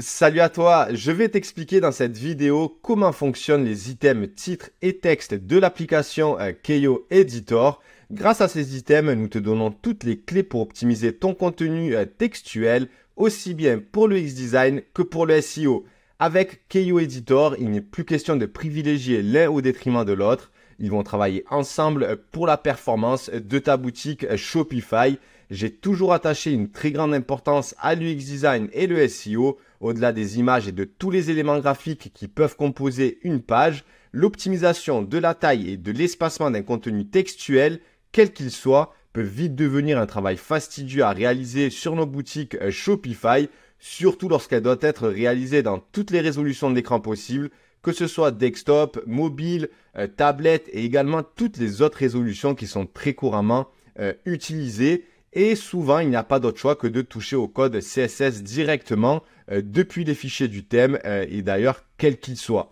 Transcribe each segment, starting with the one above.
Salut à toi, je vais t'expliquer dans cette vidéo comment fonctionnent les items titres et textes de l'application euh, Keio Editor. Grâce à ces items, nous te donnons toutes les clés pour optimiser ton contenu euh, textuel, aussi bien pour le X-Design que pour le SEO. Avec Keio Editor, il n'est plus question de privilégier l'un au détriment de l'autre. Ils vont travailler ensemble euh, pour la performance de ta boutique Shopify. J'ai toujours attaché une très grande importance à l'UX Design et le SEO. Au-delà des images et de tous les éléments graphiques qui peuvent composer une page, l'optimisation de la taille et de l'espacement d'un contenu textuel, quel qu'il soit, peut vite devenir un travail fastidieux à réaliser sur nos boutiques euh, Shopify, surtout lorsqu'elle doit être réalisée dans toutes les résolutions d'écran possibles, que ce soit desktop, mobile, euh, tablette et également toutes les autres résolutions qui sont très couramment euh, utilisées et souvent il n'y a pas d'autre choix que de toucher au code CSS directement euh, depuis les fichiers du thème euh, et d'ailleurs quel qu'il soit.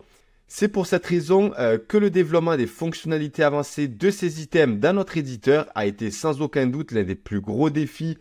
C'est pour cette raison euh, que le développement des fonctionnalités avancées de ces items dans notre éditeur a été sans aucun doute l'un des plus gros défis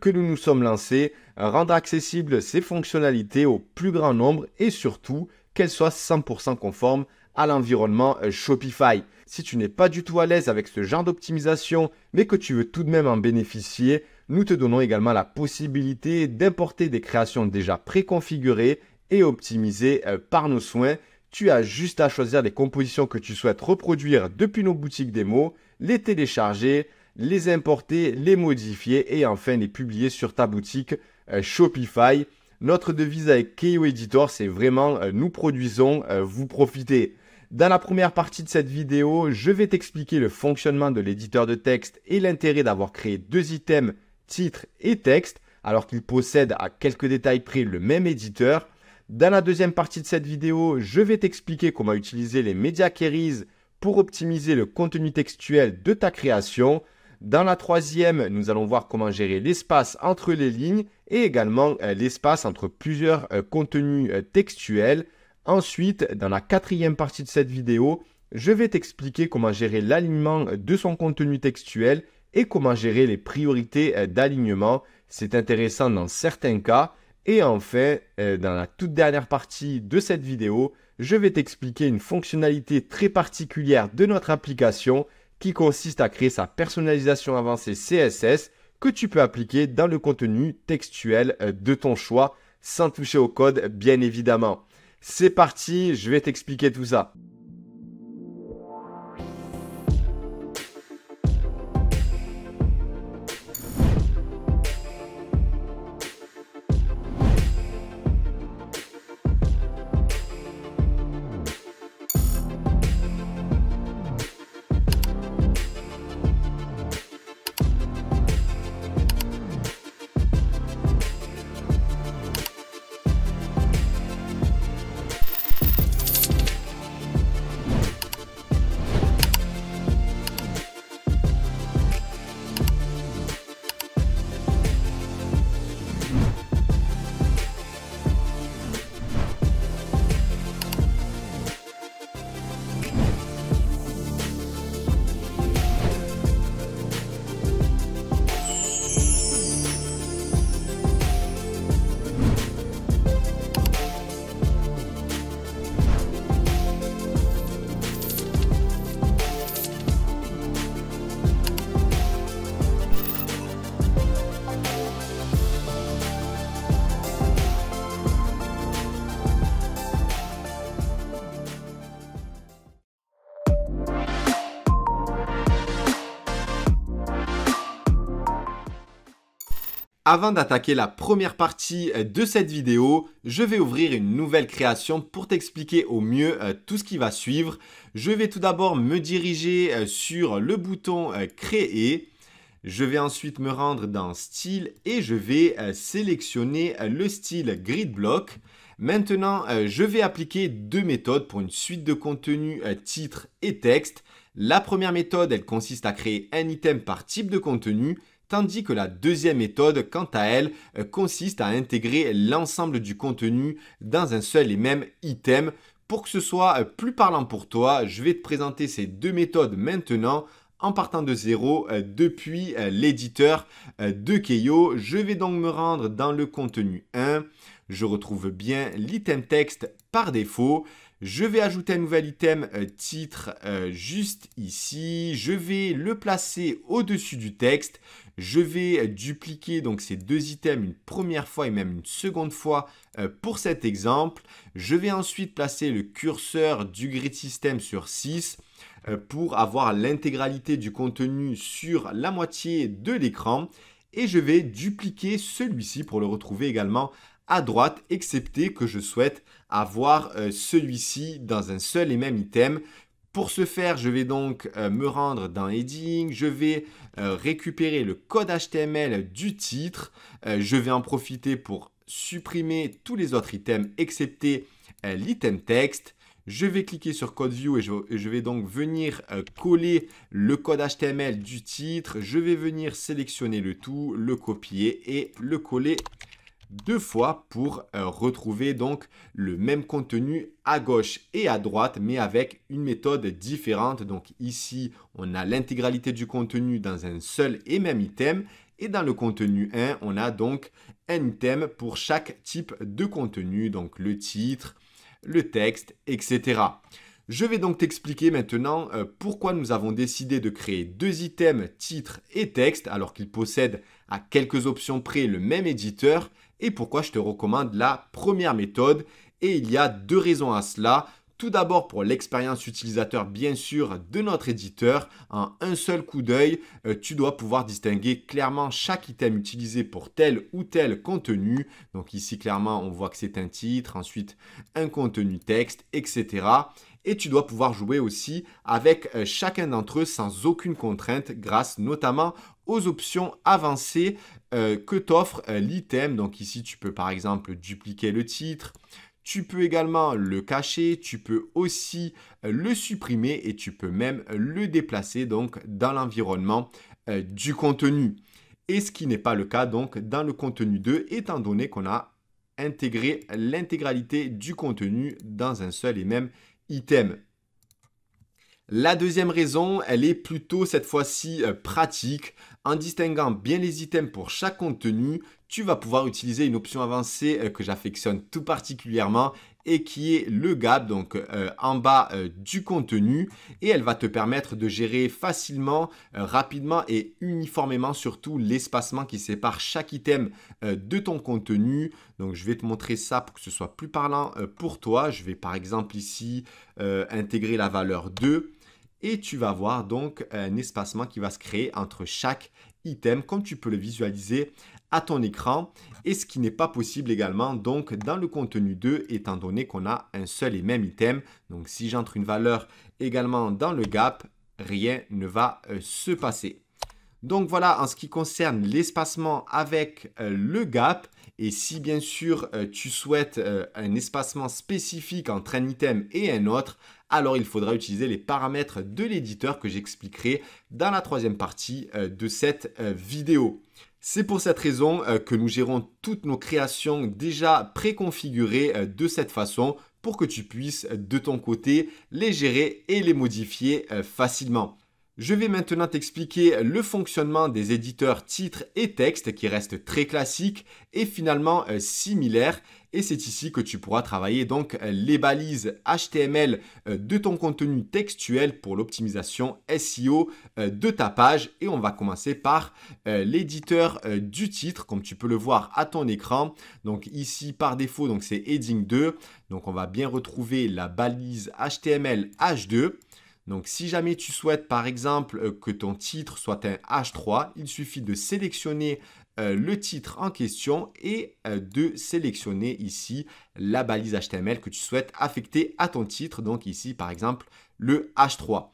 que nous nous sommes lancés, rendre accessibles ces fonctionnalités au plus grand nombre et surtout qu'elles soient 100% conformes à l'environnement Shopify. Si tu n'es pas du tout à l'aise avec ce genre d'optimisation, mais que tu veux tout de même en bénéficier, nous te donnons également la possibilité d'importer des créations déjà préconfigurées et optimisées euh, par nos soins. Tu as juste à choisir les compositions que tu souhaites reproduire depuis nos boutiques démo, les télécharger, les importer, les modifier et enfin les publier sur ta boutique euh, Shopify. Notre devise avec Keio Editor, c'est vraiment euh, nous produisons, vous profitez. Dans la première partie de cette vidéo, je vais t'expliquer le fonctionnement de l'éditeur de texte et l'intérêt d'avoir créé deux items, titre et texte, alors qu'ils possèdent à quelques détails près le même éditeur. Dans la deuxième partie de cette vidéo, je vais t'expliquer comment utiliser les médias queries pour optimiser le contenu textuel de ta création. Dans la troisième, nous allons voir comment gérer l'espace entre les lignes et également euh, l'espace entre plusieurs euh, contenus euh, textuels. Ensuite, dans la quatrième partie de cette vidéo, je vais t'expliquer comment gérer l'alignement de son contenu textuel et comment gérer les priorités euh, d'alignement. C'est intéressant dans certains cas. Et enfin, euh, dans la toute dernière partie de cette vidéo, je vais t'expliquer une fonctionnalité très particulière de notre application qui consiste à créer sa personnalisation avancée CSS que tu peux appliquer dans le contenu textuel euh, de ton choix sans toucher au code bien évidemment. C'est parti, je vais t'expliquer tout ça. Avant d'attaquer la première partie euh, de cette vidéo, je vais ouvrir une nouvelle création pour t'expliquer au mieux euh, tout ce qui va suivre. Je vais tout d'abord me diriger euh, sur le bouton Créer. Je vais ensuite me rendre dans Style et je vais sélectionner le style Grid Block. Maintenant, je vais appliquer deux méthodes pour une suite de contenu titre et texte. La première méthode, elle consiste à créer un item par type de contenu tandis que la deuxième méthode, quant à elle, euh, consiste à intégrer l'ensemble du contenu dans un seul et même item. Pour que ce soit euh, plus parlant pour toi, je vais te présenter ces deux méthodes maintenant en partant de zéro euh, depuis l'éditeur de Keio. Je vais donc me rendre dans le contenu 1. Je retrouve bien l'item texte par défaut. Je vais ajouter un nouvel item euh, titre euh, juste ici. Je vais le placer au-dessus du texte. Je vais euh, dupliquer donc ces deux items une première fois et même une seconde fois pour cet exemple. Je vais ensuite placer le curseur du grid system sur 6 pour avoir l'intégralité du contenu sur la moitié de l'écran et je vais dupliquer celui-ci pour le retrouver également à droite, excepté que je souhaite avoir euh, celui-ci dans un seul et même item. Pour ce faire, je vais donc euh, me rendre dans Heading, je vais euh, récupérer le code HTML du titre, je vais en profiter pour supprimer tous les autres items excepté l'item texte. Je vais cliquer sur Code View et je, vais donc venir coller le code HTML du titre. Je vais venir sélectionner le tout, le copier et le coller deux fois pour euh, retrouver donc le même contenu à gauche et à droite mais avec une méthode différente. Donc ici on a l'intégralité du contenu dans un seul et même item et dans le contenu 1 on a donc un item pour chaque type de contenu donc le titre, le texte, etc. Je vais donc t'expliquer maintenant euh, pourquoi nous avons décidé de créer deux items, titre et texte, alors qu'ils possèdent à quelques options près le même éditeur, et pourquoi je te recommande la première méthode. Et il y a deux raisons à cela. Tout d'abord pour l'expérience utilisateur bien sûr de notre éditeur, en un seul coup d'œil, euh, tu dois pouvoir distinguer clairement chaque item utilisé pour tel ou tel contenu. Donc ici clairement on voit que c'est un titre, ensuite un contenu texte, etc et tu dois pouvoir jouer aussi avec euh, chacun d'entre eux sans aucune contrainte grâce notamment aux options avancées euh, que t'offre euh, l'item. Donc ici, tu peux par exemple dupliquer le titre, tu peux également le cacher, tu peux aussi le supprimer et tu peux même le déplacer donc dans l'environnement du contenu. Et ce qui n'est pas le cas donc dans le contenu 2 étant donné qu'on a intégré l'intégralité du contenu dans un seul et même Item. La deuxième raison, elle est plutôt cette fois-ci euh, pratique. En distinguant bien les items pour chaque contenu, tu vas pouvoir utiliser une option avancée euh, que j'affectionne tout particulièrement et qui est le gap, donc euh, en bas euh, du contenu, et elle va te permettre de gérer facilement, euh, rapidement et uniformément surtout l'espacement qui sépare chaque item de ton contenu. Donc je vais te montrer ça pour que ce soit plus parlant pour toi. Je vais par exemple ici intégrer la valeur 2 et tu vas voir donc un espacement qui va se créer entre chaque item comme tu peux le visualiser à ton écran et ce qui n'est pas possible également donc dans le contenu 2 étant donné qu'on a un seul et même item. Donc si j'entre une valeur également dans le gap, rien ne va euh, se passer. Donc voilà en ce qui concerne l'espacement avec euh, le gap. Et si bien sûr euh, tu souhaites un espacement spécifique entre un item et un autre, alors il faudra utiliser les paramètres de l'éditeur que j'expliquerai dans la troisième partie euh, de cette euh, vidéo. C'est pour cette raison euh, que nous gérons toutes nos créations déjà préconfigurées de cette façon pour que tu puisses de ton côté les gérer et les modifier facilement. Je vais maintenant t'expliquer le fonctionnement des éditeurs titres et textes qui restent très classiques et finalement similaires et c'est ici que tu pourras travailler donc euh, les balises HTML euh, de ton contenu textuel pour l'optimisation SEO euh, de ta page et on va commencer par l'éditeur du titre comme tu peux le voir à ton écran. Donc ici par défaut donc c'est heading 2. Donc on va bien retrouver la balise HTML H2. Donc si jamais tu souhaites par exemple que ton titre soit un H3, il suffit de sélectionner euh, le titre en question et euh, de sélectionner ici la balise HTML que tu souhaites affecter à ton titre. Donc ici, par exemple, le H3.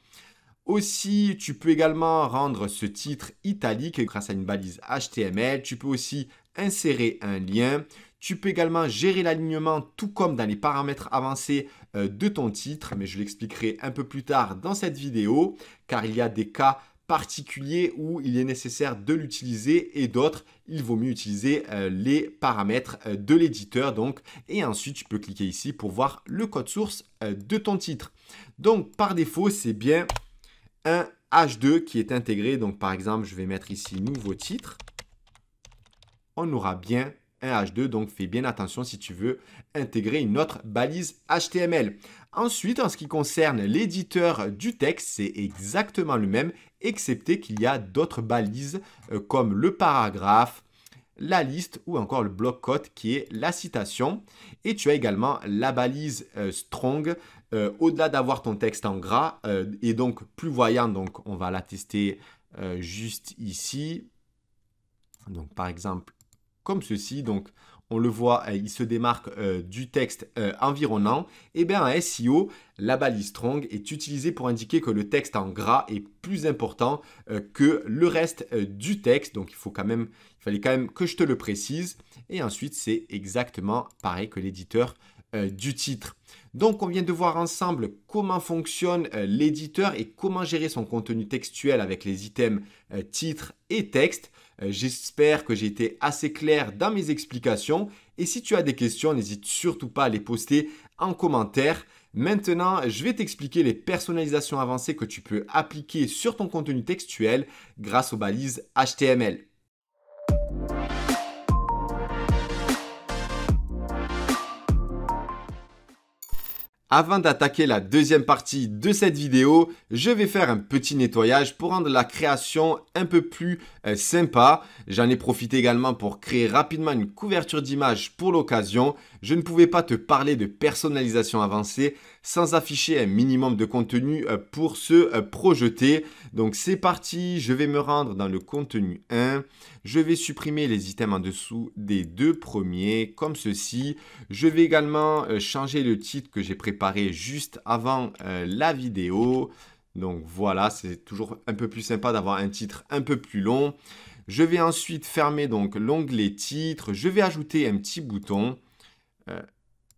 Aussi, tu peux également rendre ce titre italique grâce à une balise HTML. Tu peux aussi insérer un lien. Tu peux également gérer l'alignement tout comme dans les paramètres avancés euh, de ton titre, mais je l'expliquerai un peu plus tard dans cette vidéo, car il y a des cas particulier où il est nécessaire de l'utiliser et d'autres, il vaut mieux utiliser euh, les paramètres euh, de l'éditeur donc et ensuite tu peux cliquer ici pour voir le code source euh, de ton titre. Donc par défaut, c'est bien un H2 qui est intégré. Donc par exemple, je vais mettre ici nouveau titre. On aura bien h 2 Donc fais bien attention si tu veux intégrer une autre balise HTML. Ensuite, en ce qui concerne l'éditeur du texte, c'est exactement le même, excepté qu'il y a d'autres balises euh, comme le paragraphe, la liste ou encore le bloc code qui est la citation. Et tu as également la balise euh, strong. Euh, au-delà d'avoir ton texte en gras et donc plus voyant, donc on va la tester juste ici. Donc par exemple comme ceci. Donc, on le voit, euh, il se démarque euh, du texte euh, environnant, et eh bien en SEO, la balise strong est utilisée pour indiquer que le texte en gras est plus important que le reste du texte. Donc il faut quand même, il fallait quand même que je te le précise. Et ensuite, c'est exactement pareil que l'éditeur du titre. Donc on vient de voir ensemble comment fonctionne l'éditeur et comment gérer son contenu textuel avec les items titre et texte. Euh, j'espère que j'ai été assez clair dans mes explications et si tu as des questions, n'hésite surtout pas à les poster en commentaire. Maintenant, je vais t'expliquer les personnalisations avancées que tu peux appliquer sur ton contenu textuel grâce aux balises HTML. Avant d'attaquer la deuxième partie de cette vidéo, je vais faire un petit nettoyage pour rendre la création un peu plus euh, sympa. J'en ai profité également pour créer rapidement une couverture d'image pour l'occasion je ne pouvais pas te parler de personnalisation avancée sans afficher un minimum de contenu euh, pour se euh, projeter. Donc c'est parti, je vais me rendre dans le contenu 1. Je vais supprimer les items en dessous des deux premiers comme ceci. Je vais également euh, changer le titre que j'ai préparé juste avant la vidéo. Donc voilà, c'est toujours un peu plus sympa d'avoir un titre un peu plus long. Je vais ensuite fermer donc l'onglet titre. Je vais ajouter un petit bouton. Euh,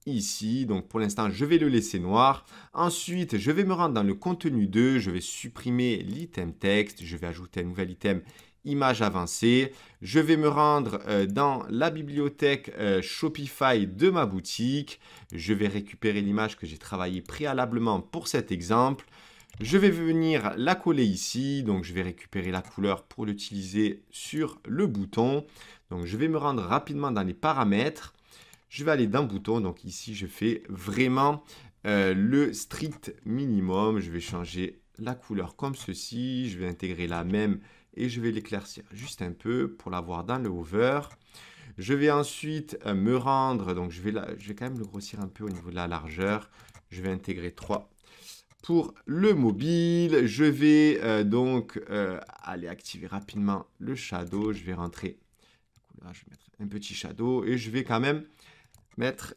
ici. Donc pour l'instant, je vais le laisser noir. Ensuite, je vais me rendre dans le contenu 2. Je vais supprimer l'item texte. Je vais ajouter un nouvel item image avancée. Je vais me rendre euh, dans la bibliothèque euh, Shopify de ma boutique. Je vais récupérer l'image que j'ai travaillé préalablement pour cet exemple. Je vais venir la coller ici, donc je vais récupérer la couleur pour l'utiliser sur le bouton. Donc je vais me rendre rapidement dans les paramètres. Je vais aller dans bouton. Donc ici, je fais vraiment euh, le strict minimum. Je vais changer la couleur comme ceci. Je vais intégrer la même et je vais l'éclaircir juste un peu pour l'avoir dans le hover. Je vais ensuite euh, me rendre, donc je vais, je quand même le grossir un peu au niveau de la largeur. Je vais intégrer 3 pour le mobile. Je vais euh, donc aller activer rapidement le shadow. Je vais rentrer, je vais mettre un petit shadow et je vais quand même mettre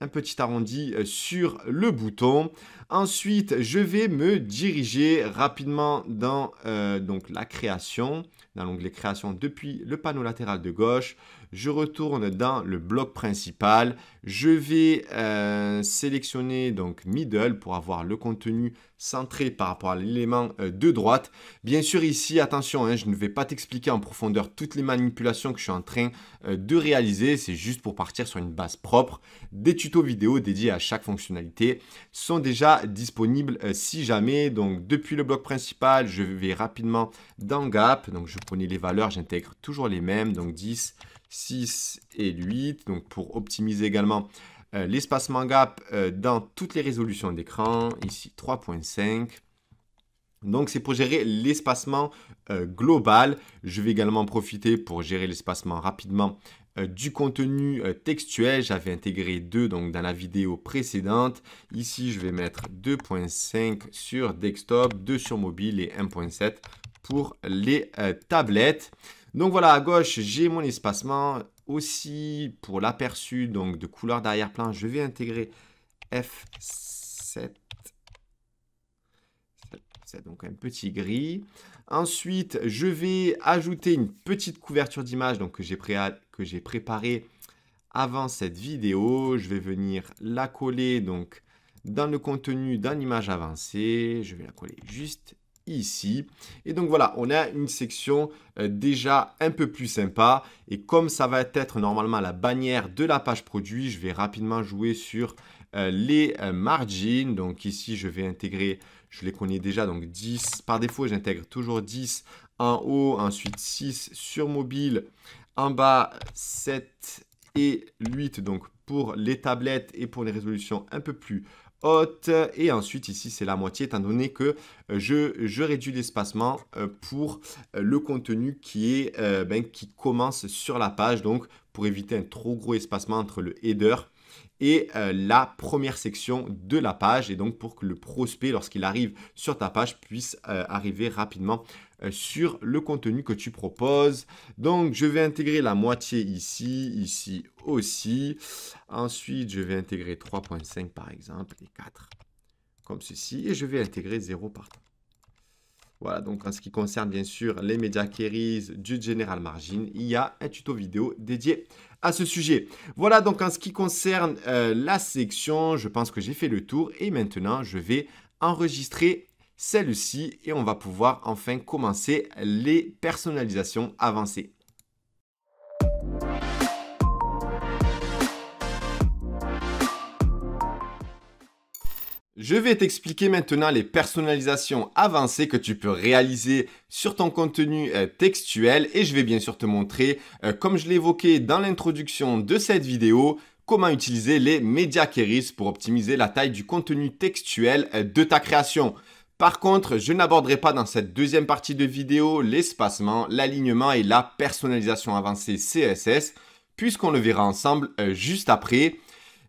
un petit arrondi euh, sur le bouton. Ensuite, je vais me diriger rapidement dans euh, donc la création, dans l'onglet création depuis le panneau latéral de gauche. Je retourne dans le bloc principal. Je vais euh, sélectionner donc middle pour avoir le contenu centré par rapport à l'élément euh, de droite. Bien sûr ici, attention, hein, je ne vais pas t'expliquer en profondeur toutes les manipulations que je suis en train euh, de réaliser. C'est juste pour partir sur une base propre. Des tutos vidéo dédiés à chaque fonctionnalité sont déjà disponibles si jamais. Donc depuis le bloc principal, je vais rapidement dans Gap. Donc je prenais les valeurs, j'intègre toujours les mêmes. Donc 10, 6 et 8, donc pour optimiser également euh, l'espacement gap euh, dans toutes les résolutions d'écran, ici 3.5. Donc c'est pour gérer l'espacement euh, global. Je vais également profiter pour gérer l'espacement rapidement du contenu textuel. J'avais intégré 2 donc, dans la vidéo précédente. Ici, je vais mettre 2.5 sur desktop, 2 sur mobile et 1.7 pour les tablettes. Donc voilà, à gauche, j'ai mon espacement. Aussi, pour l'aperçu donc de couleur d'arrière-plan, je vais intégrer F7. C'est donc un petit gris. Ensuite, je vais ajouter une petite couverture d'image donc, que j'ai préparée avant cette vidéo. Je vais venir la coller donc, dans le contenu d'un image avancée. Je vais la coller juste ici. Et donc voilà, on a une section euh, déjà un peu plus sympa. Et comme ça va être normalement la bannière de la page produit, je vais rapidement jouer sur euh, les euh, margins. Donc ici, je vais intégrer, je les connais déjà, donc 10. Par défaut, j'intègre toujours 10 en haut, ensuite 6 sur mobile, en bas 7 et 8 donc pour les tablettes et pour les résolutions un peu plus hautes. Et ensuite, ici, c'est la moitié, étant donné que euh, je, je réduis l'espacement euh, pour euh, le contenu qui, est, ben, qui commence sur la page. Donc, pour éviter un trop gros espacement entre le header et euh, la première section de la page. Et donc pour que le prospect, lorsqu'il arrive sur ta page, puisse euh, arriver rapidement euh, sur le contenu que tu proposes. Donc je vais intégrer la moitié ici, ici aussi. Ensuite, je vais intégrer 3.5 par exemple et 4 comme ceci. Et je vais intégrer 0 temps. Voilà, donc en ce qui concerne bien sûr les médias queries du General Margin, il y a un tuto vidéo dédié à ce sujet. Voilà donc en ce qui concerne euh, la section, je pense que j'ai fait le tour et maintenant je vais enregistrer celle-ci et on va pouvoir enfin commencer les personnalisations avancées. Je vais t'expliquer maintenant les personnalisations avancées que tu peux réaliser sur ton contenu euh, textuel et je vais bien sûr te montrer, euh, comme je l'ai évoqué dans l'introduction de cette vidéo, comment utiliser les médias queries pour optimiser la taille du contenu textuel euh, de ta création. Par contre, je n'aborderai pas dans cette deuxième partie de vidéo l'espacement, l'alignement et la personnalisation avancée CSS puisqu'on le verra ensemble juste après.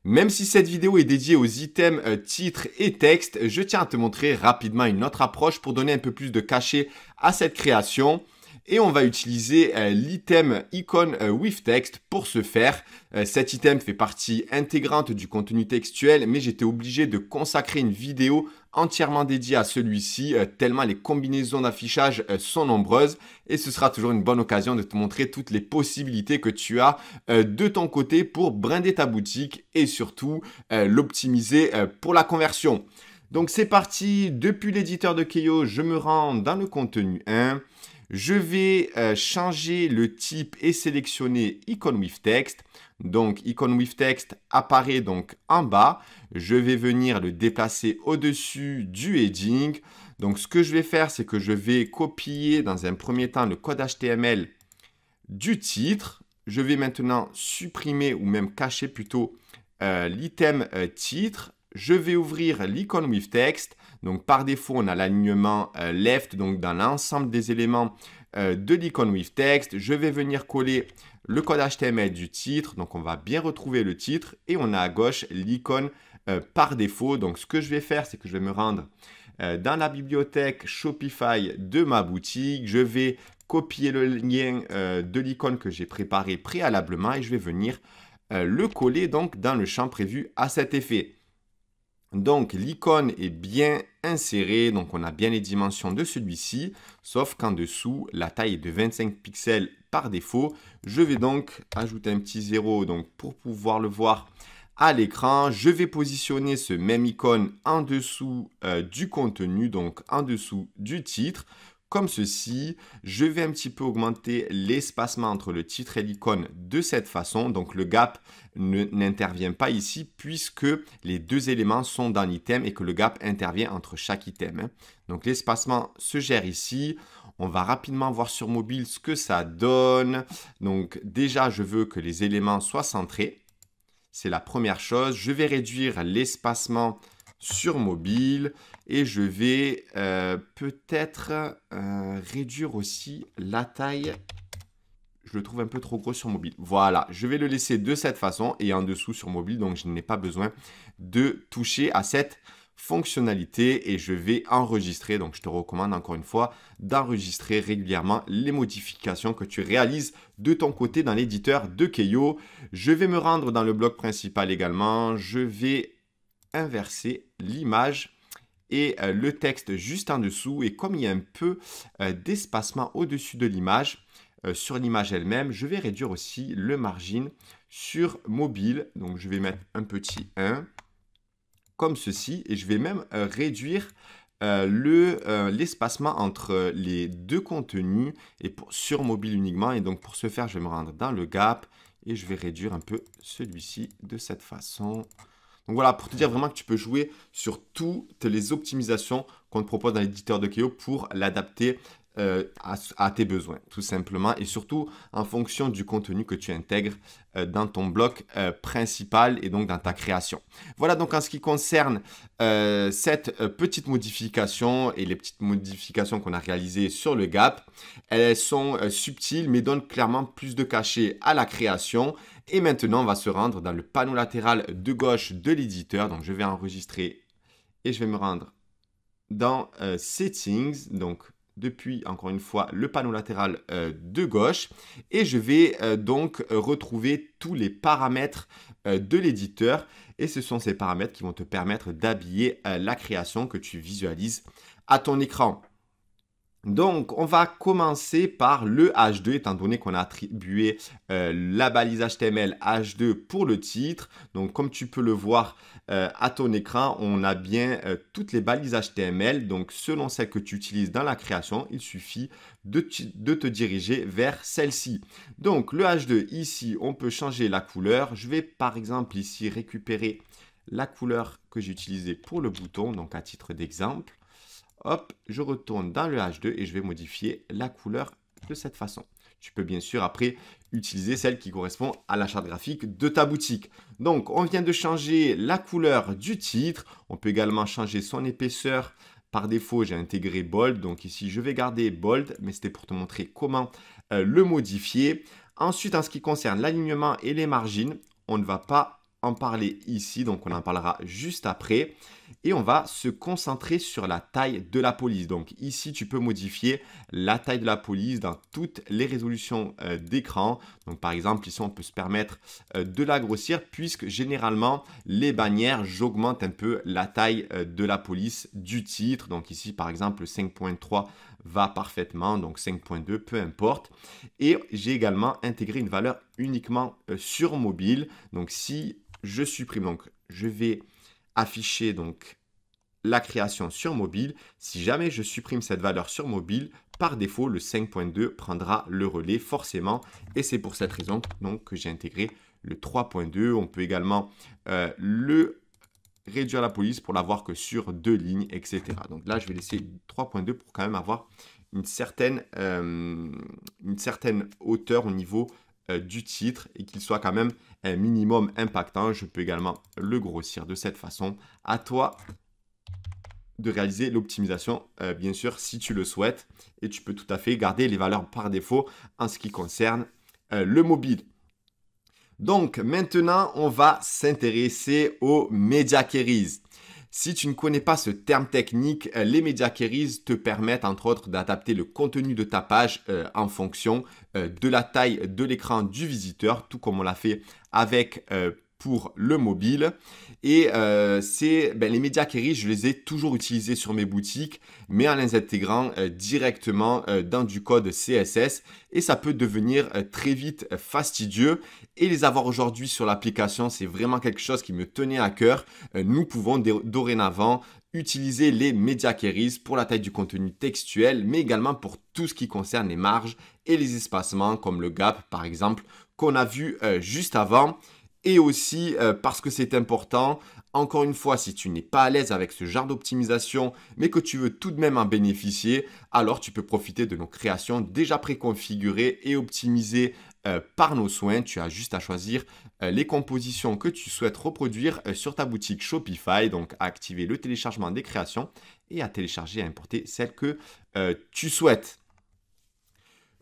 Même si cette vidéo est dédiée aux items, euh, titres et textes, je tiens à te montrer rapidement une autre approche pour donner un peu plus de cachet à cette création et on va utiliser euh, l'item icon euh, with text pour ce faire. Euh, cet item fait partie intégrante du contenu textuel, mais j'étais obligé de consacrer une vidéo entièrement dédiée à celui-ci, tellement les combinaisons d'affichage sont nombreuses. Et ce sera toujours une bonne occasion de te montrer toutes les possibilités que tu as de ton côté pour brinder ta boutique et surtout l'optimiser pour la conversion. Donc c'est parti, depuis l'éditeur de Keio, je me rends dans le contenu 1. Je vais euh, changer le type et sélectionner Icon with Text. Donc Icon with Text apparaît donc en bas. Je vais venir le déplacer au-dessus du heading. Donc ce que je vais faire, c'est que je vais copier dans un premier temps le code HTML du titre. Je vais maintenant supprimer ou même cacher plutôt euh, l'item euh, titre. Je vais ouvrir l'icône with text donc par défaut, on a l'alignement euh, left, donc dans l'ensemble des éléments euh, de l'icône with text. Je vais venir coller le code HTML du titre, donc on va bien retrouver le titre et on a à gauche l'icône euh, par défaut. Donc ce que je vais faire, c'est que je vais me rendre dans la bibliothèque Shopify de ma boutique. Je vais copier le lien de l'icône que j'ai préparé préalablement et je vais venir le coller donc dans le champ prévu à cet effet. Donc l'icône est bien insérée, donc on a bien les dimensions de celui-ci, sauf qu'en dessous, la taille est de 25 pixels par défaut. Je vais donc ajouter un petit zéro donc, pour pouvoir le voir à l'écran. Je vais positionner ce même icône en dessous euh, du contenu, donc en dessous du titre comme ceci. Je vais un petit peu augmenter l'espacement entre le titre et l'icône de cette façon. Donc le gap n'intervient pas ici puisque les deux éléments sont dans l'item et que le gap intervient entre chaque item. Hein. Donc l'espacement se gère ici. On va rapidement voir sur mobile ce que ça donne. Donc déjà, je veux que les éléments soient centrés. C'est la première chose. Je vais réduire l'espacement sur mobile. Et je vais euh, peut-être euh, réduire aussi la taille. Je le trouve un peu trop gros sur mobile. Voilà, je vais le laisser de cette façon et en dessous sur mobile. Donc, je n'ai pas besoin de toucher à cette fonctionnalité et je vais enregistrer. Donc, je te recommande encore une fois d'enregistrer régulièrement les modifications que tu réalises de ton côté dans l'éditeur de Keio. Je vais me rendre dans le bloc principal également. Je vais inverser l'image et euh, le texte juste en dessous. Et comme il y a un peu euh, d'espacement au-dessus de l'image, euh, sur l'image elle-même, je vais réduire aussi le margin sur mobile. Donc je vais mettre un petit 1 comme ceci et je vais même réduire le l'espacement entre les deux contenus et pour, sur mobile uniquement et donc pour ce faire je vais me rendre dans le gap et je vais réduire un peu celui-ci de cette façon donc voilà, pour te dire vraiment que tu peux jouer sur toutes les optimisations qu'on te propose dans l'éditeur de Keo pour l'adapter euh, à, tes besoins, tout simplement, et surtout en fonction du contenu que tu intègres euh, dans ton bloc euh, principal et donc dans ta création. Voilà donc en ce qui concerne cette petite modification et les petites modifications qu'on a réalisées sur le gap. Elles sont subtiles mais donnent clairement plus de cachet à la création. Et maintenant, on va se rendre dans le panneau latéral de gauche de l'éditeur. Donc, je vais enregistrer et je vais me rendre dans Settings. Donc, depuis, encore une fois, le panneau latéral euh, de gauche. Et je vais euh, donc euh, retrouver tous les paramètres de l'éditeur. Et ce sont ces paramètres qui vont te permettre d'habiller la création que tu visualises à ton écran. Donc, on va commencer par le H2, étant donné qu'on a attribué euh, la balise HTML H2 pour le titre. Donc, comme tu peux le voir euh, à ton écran, on a bien euh, toutes les balises HTML. Donc, selon celles que tu utilises dans la création, il suffit de, de te diriger vers celle-ci. Donc, le H2, ici, on peut changer la couleur. Je vais, par exemple, ici, récupérer la couleur que j'utilisais pour le bouton, donc à titre d'exemple. Hop, je retourne dans le H2 et je vais modifier la couleur de cette façon. Tu peux bien sûr après utiliser celle qui correspond à la charte graphique de ta boutique. Donc, on vient de changer la couleur du titre. On peut également changer son épaisseur. Par défaut, j'ai intégré bold. Donc ici, je vais garder bold, mais c'était pour te montrer comment euh, le modifier. Ensuite, en ce qui concerne l'alignement et les margines, on ne va pas en parler ici. Donc, on en parlera juste après et on va se concentrer sur la taille de la police. Donc ici, tu peux modifier la taille de la police dans toutes les résolutions euh, d'écran. Donc par exemple, ici, on peut se permettre euh, de la grossir puisque généralement, les bannières, j'augmente un peu la taille euh, de la police du titre. Donc ici, par exemple, 5.3 va parfaitement, donc 5.2, peu importe. Et j'ai également intégré une valeur uniquement sur mobile. Donc si je supprime, donc je vais afficher donc la création sur mobile. Si jamais je supprime cette valeur sur mobile, par défaut, le 5.2 prendra le relais forcément. Et c'est pour cette raison donc, que j'ai intégré le 3.2. On peut également euh, le réduire la police pour l'avoir que sur deux lignes, etc. Donc là, je vais laisser 3.2 pour quand même avoir une certaine, euh, une certaine hauteur au niveau euh, du titre et qu'il soit quand même un minimum impactant. Je peux également le grossir de cette façon. À toi de réaliser l'optimisation, euh, bien sûr, si tu le souhaites. Et tu peux tout à fait garder les valeurs par défaut en ce qui concerne euh, le mobile. Donc maintenant, on va s'intéresser aux media si tu ne connais pas ce terme technique, euh, les médias queries te permettent entre autres d'adapter le contenu de ta page euh, en fonction euh, de la taille de l'écran du visiteur, tout comme on l'a fait avec pour le mobile. Et euh, c'est ben, les médias queries, je les ai toujours utilisés sur mes boutiques, mais en les intégrant euh, directement euh, dans du code CSS. Et ça peut devenir très vite fastidieux. Et les avoir aujourd'hui sur l'application, c'est vraiment quelque chose qui me tenait à cœur. nous pouvons dorénavant utiliser les médias queries pour la taille du contenu textuel, mais également pour tout ce qui concerne les marges et les espacements, comme le gap par exemple, qu'on a vu juste avant et aussi euh, parce que c'est important. Encore une fois, si tu n'es pas à l'aise avec ce genre d'optimisation, mais que tu veux tout de même en bénéficier, alors tu peux profiter de nos créations déjà préconfigurées et optimisées euh, par nos soins. Tu as juste à choisir euh, les compositions que tu souhaites reproduire sur ta boutique Shopify, donc à activer le téléchargement des créations et à télécharger et à importer celles que tu souhaites.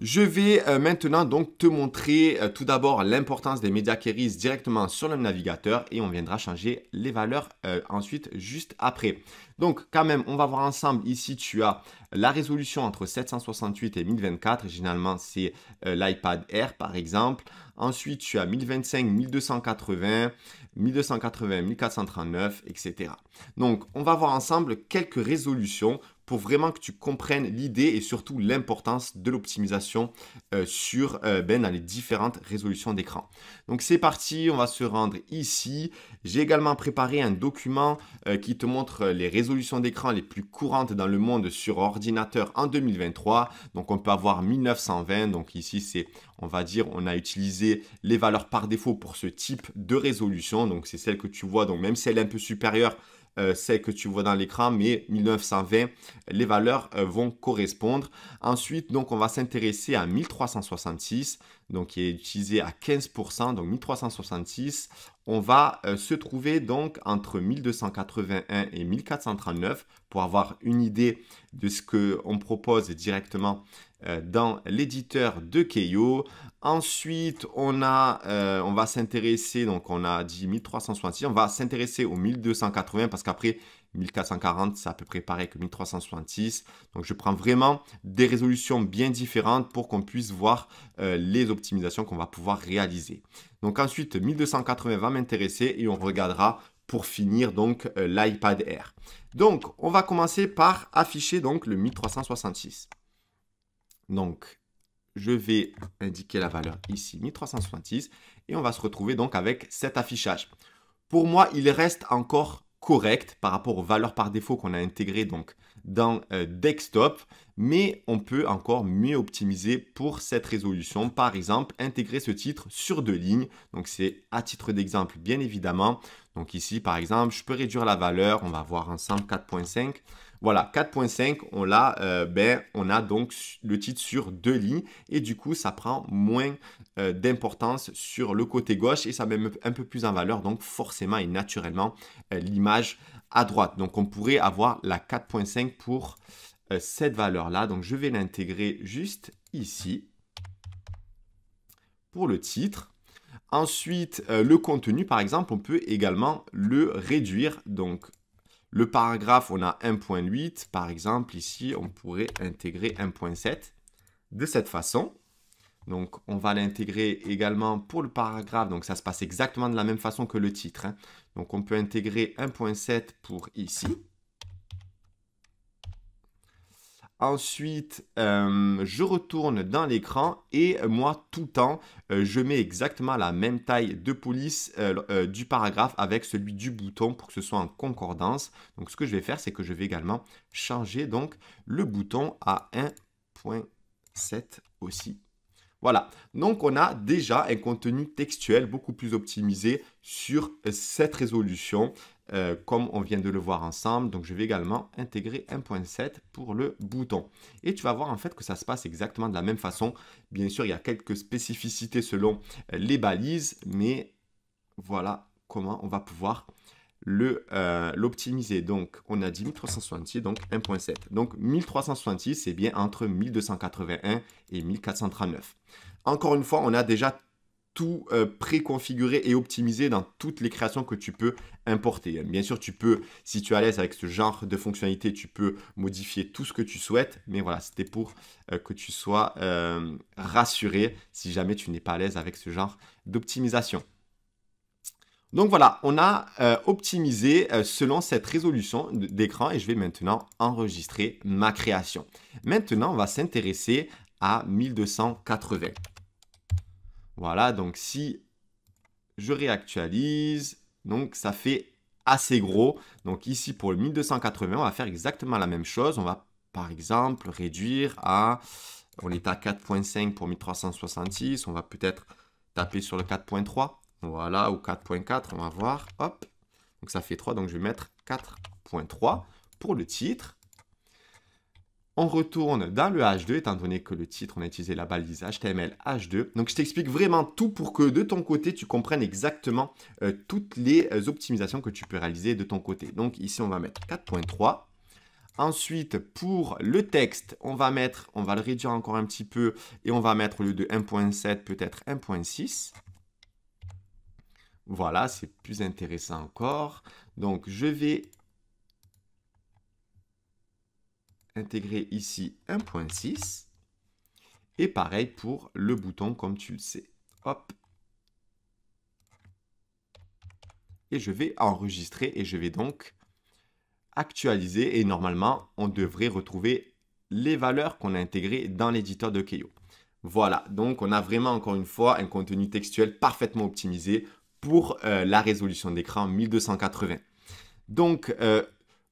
Je vais euh, maintenant donc te montrer euh, tout d'abord l'importance des médias queries directement sur le navigateur et on viendra changer les valeurs euh, ensuite juste après. Donc quand même, on va voir ensemble ici, tu as la résolution entre 768 et 1024. Généralement, c'est l'iPad Air par exemple. Ensuite, tu as 1025, 1280, 1280, 1439, etc. Donc, on va voir ensemble quelques résolutions pour vraiment que tu comprennes l'idée et surtout l'importance de l'optimisation euh, sur euh, ben, dans les différentes résolutions d'écran. Donc c'est parti, on va se rendre ici. J'ai également préparé un document euh, qui te montre les résolutions d'écran les plus courantes dans le monde sur ordinateur en 2023. Donc on peut avoir 1920, donc ici c'est on va dire on a utilisé les valeurs par défaut pour ce type de résolution. Donc c'est celle que tu vois, donc même si elle est un peu supérieure euh, c'est que tu vois dans l'écran, mais 1920, les valeurs euh, vont correspondre. Ensuite, donc, on va s'intéresser à 1366, donc qui est utilisé à 15%, donc 1366. On va euh, se trouver donc entre 1281 et 1439 pour avoir une idée de ce qu'on propose directement euh, dans l'éditeur de Keio. Ensuite, on, a, euh, va s'intéresser, donc on a dit 1366, on va s'intéresser au 1280 parce qu'après 1440, c'est à peu près pareil que 1366. Donc je prends vraiment des résolutions bien différentes pour qu'on puisse voir euh, les optimisations qu'on va pouvoir réaliser. Donc ensuite, 1280 va m'intéresser et on regardera pour finir donc l'iPad Air. Donc, on va commencer par afficher donc le 1366. Donc, je vais indiquer la valeur ici, 1366, et on va se retrouver donc avec cet affichage. Pour moi, il reste encore correct par rapport aux valeurs par défaut qu'on a intégrées donc dans euh, desktop, mais on peut encore mieux optimiser pour cette résolution. Par exemple, intégrer ce titre sur deux lignes. Donc c'est à titre d'exemple bien évidemment. Donc ici, par exemple, je peux réduire la valeur. On va voir ensemble 4.5. Voilà, 4.5, on l'a, euh, ben, on a donc le titre sur deux lignes et du coup, ça prend moins euh, d'importance sur le côté gauche et ça met un peu plus en valeur, donc forcément et naturellement, euh, l'image à droite. Donc, on pourrait avoir la 4.5 pour cette valeur-là. Donc, je vais l'intégrer juste ici pour le titre. Ensuite, euh, le contenu, par exemple, on peut également le réduire. Donc, le paragraphe, on a 1.8. Par exemple, ici, on pourrait intégrer 1.7 de cette façon. Donc, on va l'intégrer également pour le paragraphe. Donc, ça se passe exactement de la même façon que le titre. Hein. Donc, on peut intégrer 1.7 pour ici. Ensuite, euh, je retourne dans l'écran et moi, tout le temps, euh, je mets exactement la même taille de police euh, du paragraphe avec celui du bouton pour que ce soit en concordance. Donc, ce que je vais faire, c'est que je vais également changer donc le bouton à 1.7 aussi. Voilà, donc on a déjà un contenu textuel beaucoup plus optimisé sur cette résolution. Euh, comme on vient de le voir ensemble. Donc je vais également intégrer 1.7 pour le bouton. Et tu vas voir en fait que ça se passe exactement de la même façon. Bien sûr, il y a quelques spécificités selon euh, les balises, mais voilà comment on va pouvoir euh, l'optimiser. donc, on a dit 1366, donc 1.7. Donc, 1366, c'est bien entre 1281 et 1439. Encore une fois, on a déjà tout euh, préconfiguré et optimisé dans toutes les créations que tu peux importer. Bien sûr, tu peux, si tu es à l'aise avec ce genre de fonctionnalité, tu peux modifier tout ce que tu souhaites, mais voilà, c'était pour euh, que tu sois euh, rassuré si jamais tu n'es pas à l'aise avec ce genre d'optimisation. Donc voilà, on a optimisé selon cette résolution d'écran et je vais maintenant enregistrer ma création. Maintenant, on va s'intéresser à 1280. Voilà, donc si je réactualise, donc ça fait assez gros. Donc ici, pour le 1280, on va faire exactement la même chose. On va, par exemple, réduire à... On est à 4.5 pour 1366. On va peut-être taper sur le 4.3. Voilà, ou 4.4, on va voir. Hop, donc ça fait 3. Donc je vais mettre 4.3 pour le titre on retourne dans le H2, étant donné que le titre, on a utilisé la balise HTML H2. Donc, je t'explique vraiment tout pour que de ton côté, tu comprennes exactement euh, toutes les euh, optimisations que tu peux réaliser de ton côté. Donc, ici, on va mettre 4.3. Ensuite, pour le texte, on va mettre, on va le réduire encore un petit peu et on va mettre au lieu de 1.7, peut-être 1.6. Voilà, c'est plus intéressant encore. Donc, je vais intégrer ici 1.6. Et pareil pour le bouton, comme tu le sais. Hop. Et je vais enregistrer et je vais donc actualiser. Et normalement, on devrait retrouver les valeurs qu'on a intégrées dans l'éditeur de Keio. Voilà, donc on a vraiment encore une fois un contenu textuel parfaitement optimisé pour euh, la résolution d'écran 1280. Donc, euh,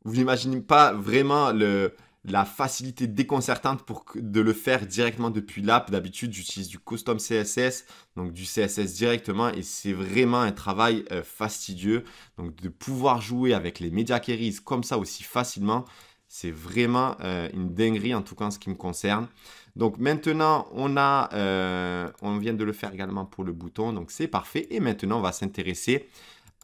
vous n'imaginez pas vraiment le, la facilité déconcertante pour de le faire directement depuis l'app. D'habitude, j'utilise du custom CSS, donc du CSS directement, et c'est vraiment un travail euh, fastidieux. Donc de pouvoir jouer avec les media queries comme ça aussi facilement, c'est vraiment euh, une dinguerie, en tout cas en ce qui me concerne. Donc maintenant, on, a, euh, on vient de le faire également pour le bouton, donc c'est parfait. Et maintenant, on va s'intéresser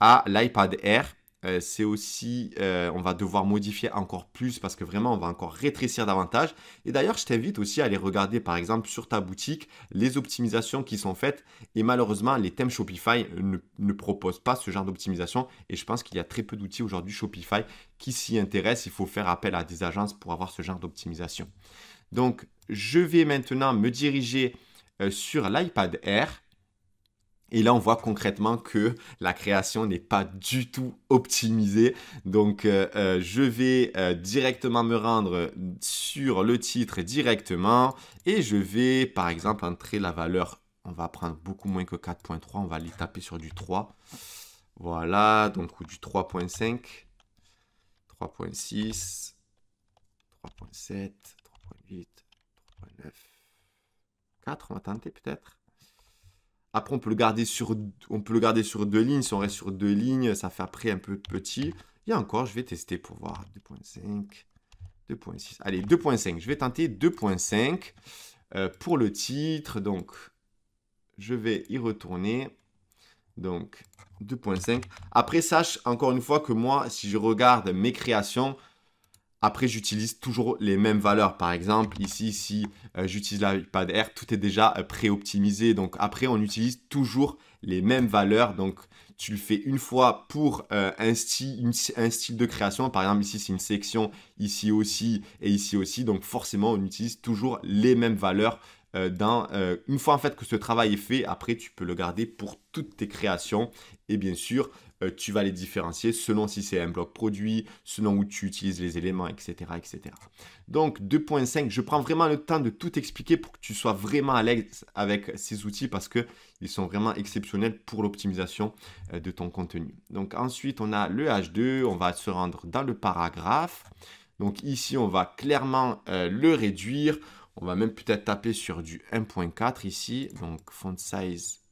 à l'iPad Air. Euh, c'est aussi, euh, on va devoir modifier encore plus parce que vraiment, on va encore rétrécir davantage. Et d'ailleurs, je t'invite aussi à aller regarder, par exemple, sur ta boutique, les optimisations qui sont faites. Et malheureusement, les thèmes Shopify ne, proposent pas ce genre d'optimisation. Et je pense qu'il y a très peu d'outils aujourd'hui Shopify qui s'y intéressent. Il faut faire appel à des agences pour avoir ce genre d'optimisation. Donc, je vais maintenant me diriger euh, sur l'iPad Air et là, on voit concrètement que la création n'est pas du tout optimisée. Donc, euh, euh, je vais euh, directement me rendre sur le titre directement et je vais, par exemple, entrer la valeur. On va prendre beaucoup moins que 4.3. On va aller taper sur du 3. Voilà, donc ou du 3.5, 3.6, 3.7, 3.8, 3.9, 4, on va tenter peut-être. Après, on peut, le garder sur, on peut le garder sur deux lignes. Si on reste sur deux lignes, ça fait après un peu petit. Et encore, je vais tester pour voir. 2.5, 2.6. Allez, 2.5. Je vais tenter 2.5 euh, pour le titre. Donc, je vais y retourner. Donc, 2.5. Après, sache encore une fois que moi, si je regarde mes créations, après, j'utilise toujours les mêmes valeurs. Par exemple, ici, si euh, j'utilise j'utilise l'iPad Air, tout est déjà euh, pré-optimisé. Donc après, on utilise toujours les mêmes valeurs. Donc tu le fais une fois pour euh, un, style, de création. Par exemple, ici, c'est une section, ici aussi et ici aussi. Donc forcément, on utilise toujours les mêmes valeurs. une fois en fait que ce travail est fait, après tu peux le garder pour toutes tes créations. Et bien sûr, euh, tu vas les différencier selon si c'est un bloc produit, selon où tu utilises les éléments, etc. etc. Donc 2.5, je prends vraiment le temps de tout expliquer pour que tu sois vraiment à l'aise avec ces outils parce qu'ils sont vraiment exceptionnels pour l'optimisation euh, de ton contenu. Donc ensuite, on a le H2, on va se rendre dans le paragraphe. Donc ici, on va clairement euh, le réduire. On va même peut-être taper sur du 1.4 ici. Donc font size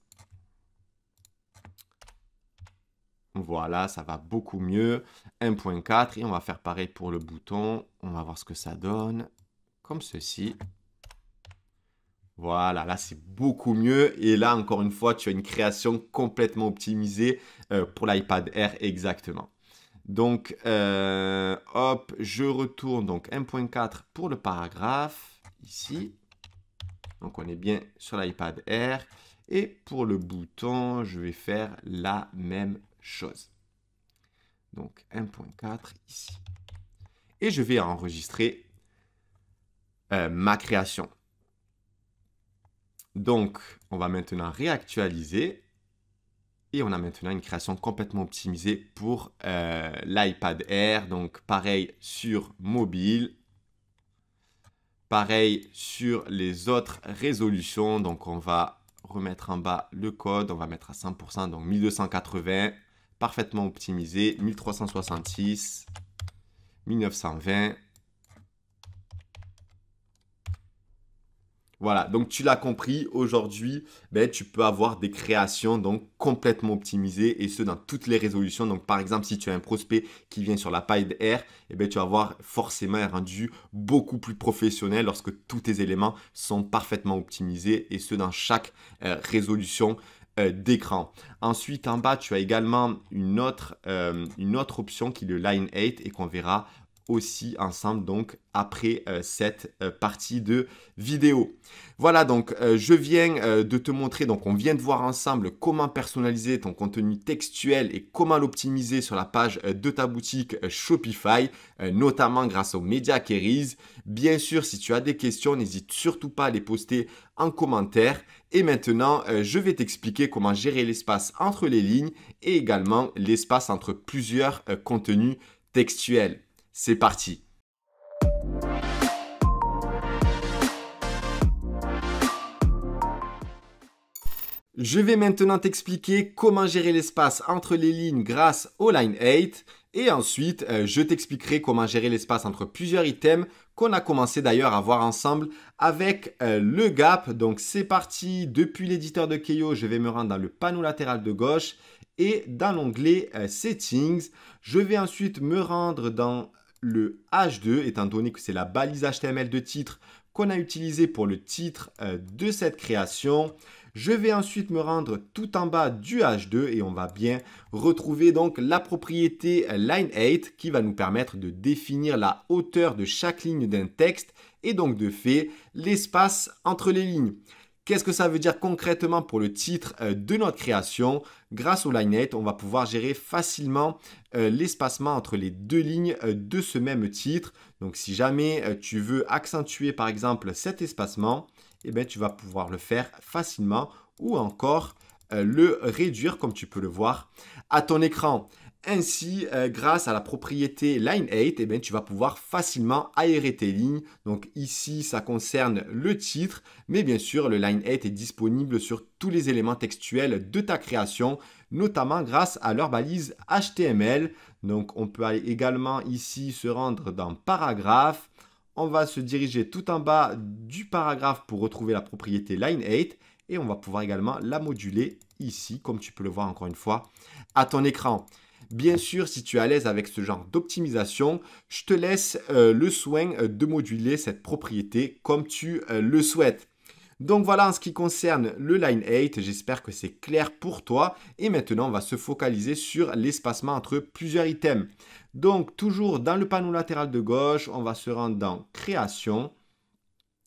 Voilà, ça va beaucoup mieux. 1.4 et on va faire pareil pour le bouton. On va voir ce que ça donne. Comme ceci. Voilà, là c'est beaucoup mieux. Et là, encore une fois, tu as une création complètement optimisée euh, pour l'iPad Air exactement. Donc, euh, hop, je retourne donc 1.4 pour le paragraphe ici. Donc, on est bien sur l'iPad Air. Et pour le bouton, je vais faire la même chose. Donc 1.4 ici. Et je vais enregistrer euh, ma création. Donc, on va maintenant réactualiser. Et on a maintenant une création complètement optimisée pour euh, l'iPad Air. Donc, pareil sur mobile. Pareil sur les autres résolutions. Donc, on va remettre en bas le code. On va mettre à 100%, donc 1280 parfaitement optimisé. 1366, 1920. Voilà, donc tu l'as compris, aujourd'hui, ben, tu peux avoir des créations donc complètement optimisées et ce dans toutes les résolutions. Donc par exemple, si tu as un prospect qui vient sur la paille de R, eh ben, tu vas avoir forcément un rendu beaucoup plus professionnel lorsque tous tes éléments sont parfaitement optimisés et ce dans chaque euh, résolution euh, d'écran. Ensuite, en bas, tu as également une autre, euh, une autre option qui est le Line 8 et qu'on verra aussi ensemble donc après euh, cette euh, partie de vidéo. Voilà donc euh, je viens de te montrer donc on vient de voir ensemble comment personnaliser ton contenu textuel et comment l'optimiser sur la page de ta boutique Shopify notamment grâce aux Media Queries. Bien sûr si tu as des questions n'hésite surtout pas à les poster en commentaire et maintenant je vais t'expliquer comment gérer l'espace entre les lignes et également l'espace entre plusieurs contenus textuels. C'est parti Je vais maintenant t'expliquer comment gérer l'espace entre les lignes grâce au line 8 et ensuite euh, je t'expliquerai comment gérer l'espace entre plusieurs items qu'on a commencé d'ailleurs à voir ensemble avec euh, le gap. Donc c'est parti, depuis l'éditeur de Keio, je vais me rendre dans le panneau latéral de gauche et dans l'onglet euh, Settings. Je vais ensuite me rendre dans le H2, étant donné que c'est la balise HTML de titre qu'on a utilisé pour le titre euh, de cette création. Je vais ensuite me rendre tout en bas du H2 et on va bien retrouver donc la propriété euh, line 8 qui va nous permettre de définir la hauteur de chaque ligne d'un texte et donc de fait l'espace entre les lignes. Qu'est-ce que ça veut dire concrètement pour le titre euh, de notre création Grâce au Linehead, on va pouvoir gérer facilement euh, l'espacement entre les deux lignes euh, de ce même titre. Donc si jamais tu veux accentuer par exemple cet espacement, eh bien, tu vas pouvoir le faire facilement ou encore le réduire comme tu peux le voir à ton écran. Ainsi, euh, grâce à la propriété line 8, eh bien, tu vas pouvoir facilement aérer tes lignes. Donc ici, ça concerne le titre, mais bien sûr, le line 8 est disponible sur tous les éléments textuels de ta création, notamment grâce à leur balise HTML. Donc on peut aller également ici se rendre dans paragraphe. On va se diriger tout en bas du paragraphe pour retrouver la propriété line 8 et on va pouvoir également la moduler ici, comme tu peux le voir encore une fois, à ton écran. Bien sûr, si tu es à l'aise avec ce genre d'optimisation, je te laisse euh, le soin euh, de moduler cette propriété comme tu euh, le souhaites. Donc voilà en ce qui concerne le line 8, j'espère que c'est clair pour toi. Et maintenant, on va se focaliser sur l'espacement entre plusieurs items. Donc toujours dans le panneau latéral de gauche, on va se rendre dans création,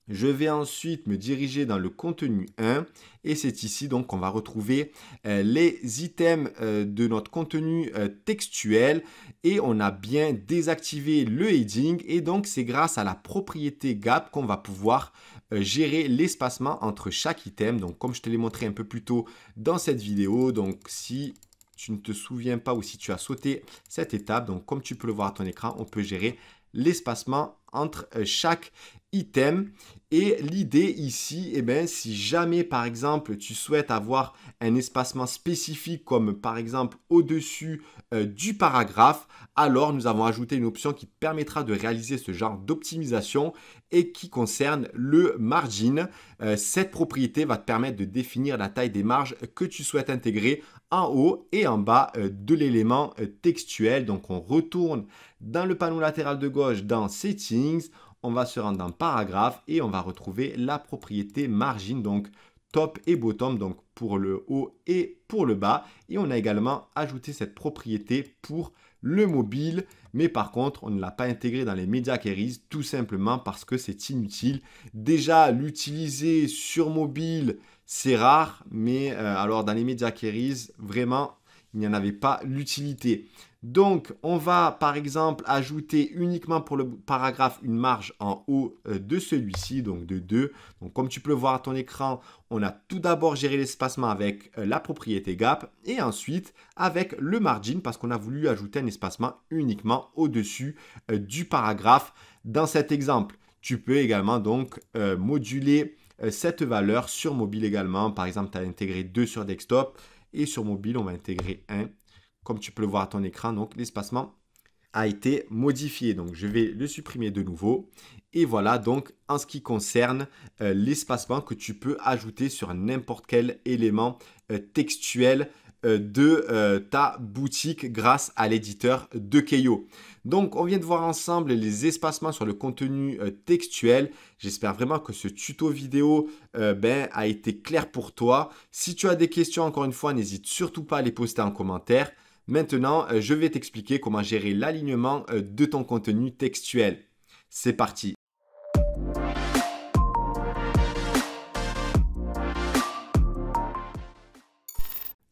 je vais ensuite me diriger dans le contenu 1 et c'est ici donc qu'on va retrouver euh, les items euh, de notre contenu euh, textuel et on a bien désactivé le heading et donc c'est grâce à la propriété gap qu'on va pouvoir gérer l'espacement entre chaque item. Donc comme je te l'ai montré un peu plus tôt dans cette vidéo, donc si tu ne te souviens pas ou si tu as sauté cette étape, donc comme tu peux le voir à ton écran, on peut gérer l'espacement entre chaque item. Et l'idée ici, et eh bien, si jamais par exemple tu souhaites avoir un espacement spécifique comme par exemple au-dessus euh, du paragraphe, alors nous avons ajouté une option qui permettra de réaliser ce genre d'optimisation et qui concerne le margin. Euh, cette propriété va te permettre de définir la taille des marges que tu souhaites intégrer en haut et en bas euh, de l'élément textuel. Donc on retourne dans le panneau latéral de gauche dans Settings, on va se rendre dans « paragraphe et on va retrouver la propriété margin, donc top et bottom, donc pour le haut et pour le bas. Et on a également ajouté cette propriété pour le mobile, mais par contre, on ne l'a pas intégré dans les médias queries, tout simplement parce que c'est inutile. Déjà, l'utiliser sur mobile, c'est rare, mais euh, alors dans les médias queries, vraiment, il n'y en avait pas l'utilité. Donc, on va par exemple ajouter uniquement pour le paragraphe une marge en haut euh, de celui-ci, donc de 2. Donc, comme tu peux le voir à ton écran, on a tout d'abord géré l'espacement avec euh, la propriété gap et ensuite avec le margin parce qu'on a voulu ajouter un espacement uniquement au-dessus euh, du paragraphe dans cet exemple. Tu peux également donc moduler cette valeur sur mobile également. Par exemple, tu as intégré 2 sur desktop et sur mobile, on va intégrer 1 comme tu peux le voir à ton écran, donc l'espacement a été modifié. Donc je vais le supprimer de nouveau. Et voilà donc en ce qui concerne euh, l'espacement que tu peux ajouter sur n'importe quel élément euh, textuel euh, de ta boutique grâce à l'éditeur de Keio. Donc on vient de voir ensemble les espacements sur le contenu textuel. J'espère vraiment que ce tuto vidéo ben, a été clair pour toi. Si tu as des questions encore une fois, n'hésite surtout pas à les poster en commentaire. Maintenant, euh, je vais t'expliquer comment gérer l'alignement euh, de ton contenu textuel. C'est parti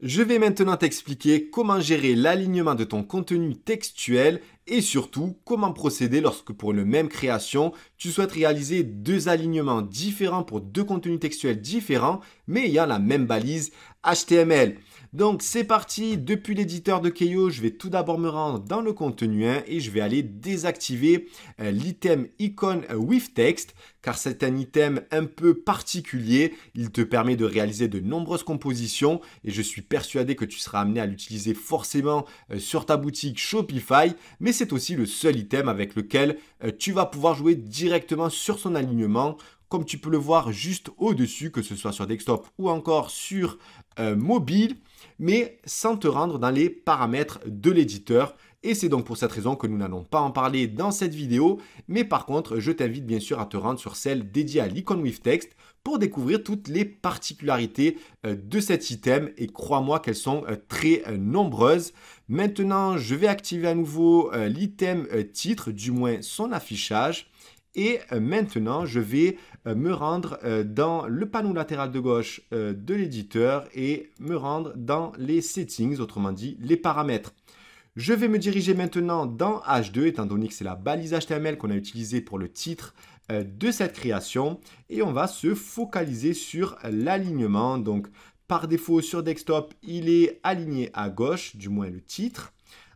Je vais maintenant t'expliquer comment gérer l'alignement de ton contenu textuel et surtout comment procéder lorsque pour une même création, tu souhaites réaliser deux alignements différents pour deux contenus textuels différents mais ayant la même balise HTML. Donc c'est parti, depuis l'éditeur de Keio, je vais tout d'abord me rendre dans le contenu 1 et je vais aller désactiver euh, l'item icon euh, with text car c'est un item un peu particulier, il te permet de réaliser de nombreuses compositions et je suis persuadé que tu seras amené à l'utiliser forcément euh, sur ta boutique Shopify, mais c'est aussi le seul item avec lequel tu vas pouvoir jouer directement sur son alignement comme tu peux le voir juste au-dessus, que ce soit sur desktop ou encore sur mobile mais sans te rendre dans les paramètres de l'éditeur. Et c'est donc pour cette raison que nous n'allons pas en parler dans cette vidéo, mais par contre, je t'invite bien sûr à te rendre sur celle dédiée à l'icône with text pour découvrir toutes les particularités euh, de cet item et crois-moi qu'elles sont euh, très euh, nombreuses. Maintenant, je vais activer à nouveau l'item titre, du moins son affichage. Et maintenant, je vais euh, me rendre euh, dans le panneau latéral de gauche euh, de l'éditeur et me rendre dans les settings, autrement dit les paramètres. Je vais me diriger maintenant dans H2, étant donné que c'est la balise HTML qu'on a utilisée pour le titre de cette création. Et on va se focaliser sur l'alignement. Donc, par défaut, sur desktop, il est aligné à gauche, du moins le titre.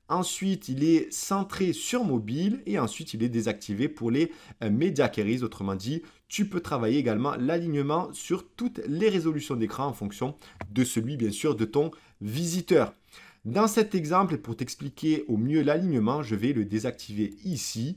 Ensuite, il est centré sur mobile et ensuite il est désactivé pour les euh, media queries. Autrement dit, tu peux travailler également l'alignement sur toutes les résolutions d'écran en fonction de celui, bien sûr, de ton visiteur. Dans cet exemple, pour t'expliquer au mieux l'alignement, je vais le désactiver ici.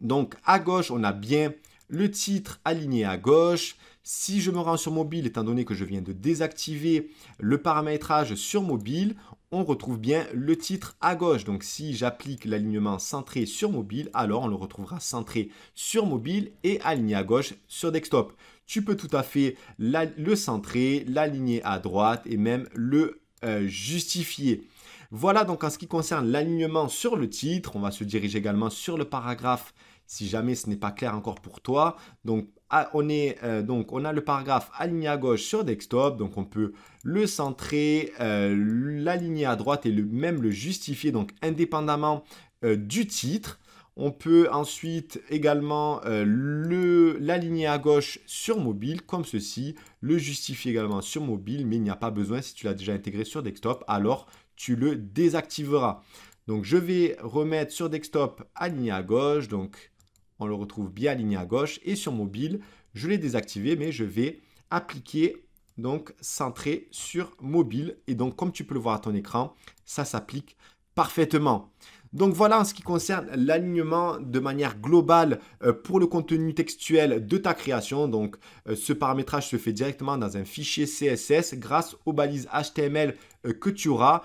Donc à gauche, on a bien le titre aligné à gauche. Si je me rends sur mobile, étant donné que je viens de désactiver le paramétrage sur mobile, on retrouve bien le titre à gauche. Donc si j'applique l'alignement centré sur mobile, alors on le retrouvera centré sur mobile et aligné à gauche sur desktop. Tu peux tout à fait le centrer, l'aligner à droite et même le euh, justifier. Voilà donc en ce qui concerne l'alignement sur le titre, on va se diriger également sur le paragraphe si jamais ce n'est pas clair encore pour toi. Donc ah, euh, on, a le paragraphe aligné à gauche sur desktop, donc on peut le centrer, euh, l'aligner à droite et le, même le justifier, donc indépendamment euh, du titre. On peut ensuite également l'aligner à gauche sur mobile comme ceci, le justifier également sur mobile, mais il n'y a pas besoin si tu l'as déjà intégré sur desktop, alors tu le désactiveras. Donc je vais remettre sur desktop aligné à gauche, donc on le retrouve bien aligné à gauche. Et sur mobile, je l'ai désactivé, mais je vais appliquer, donc centré sur mobile. Et donc, comme tu peux le voir à ton écran, ça s'applique parfaitement. Donc voilà en ce qui concerne l'alignement de manière globale euh, pour le contenu textuel de ta création. Donc euh, ce paramétrage se fait directement dans un fichier CSS grâce aux balises HTML euh, que tu auras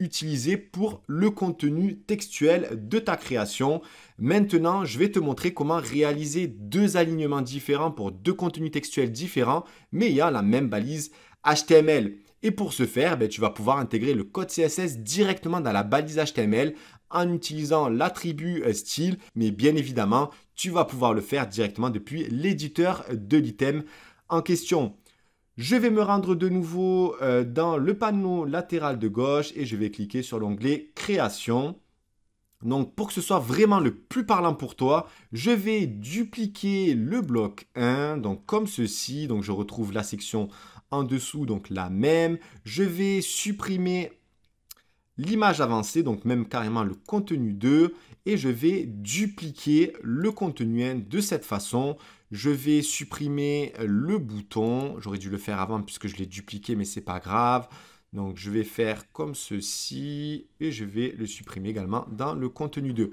utilisées pour le contenu textuel de ta création. Maintenant, je vais te montrer comment réaliser deux alignements différents pour deux contenus textuels différents, mais il y a la même balise HTML. Et pour ce faire, ben, tu vas pouvoir intégrer le code CSS directement dans la balise HTML en utilisant l'attribut euh, style, mais bien évidemment, tu vas pouvoir le faire directement depuis l'éditeur de l'item en question. Je vais me rendre de nouveau euh, dans le panneau latéral de gauche et je vais cliquer sur l'onglet création. Donc pour que ce soit vraiment le plus parlant pour toi, je vais dupliquer le bloc 1, donc comme ceci, donc je retrouve la section en dessous, donc la même. Je vais supprimer l'image avancée, donc même carrément le contenu 2, et je vais dupliquer le contenu 1 de cette façon. Je vais supprimer le bouton, j'aurais dû le faire avant puisque je l'ai dupliqué, mais c'est pas grave. Donc je vais faire comme ceci, et je vais le supprimer également dans le contenu 2.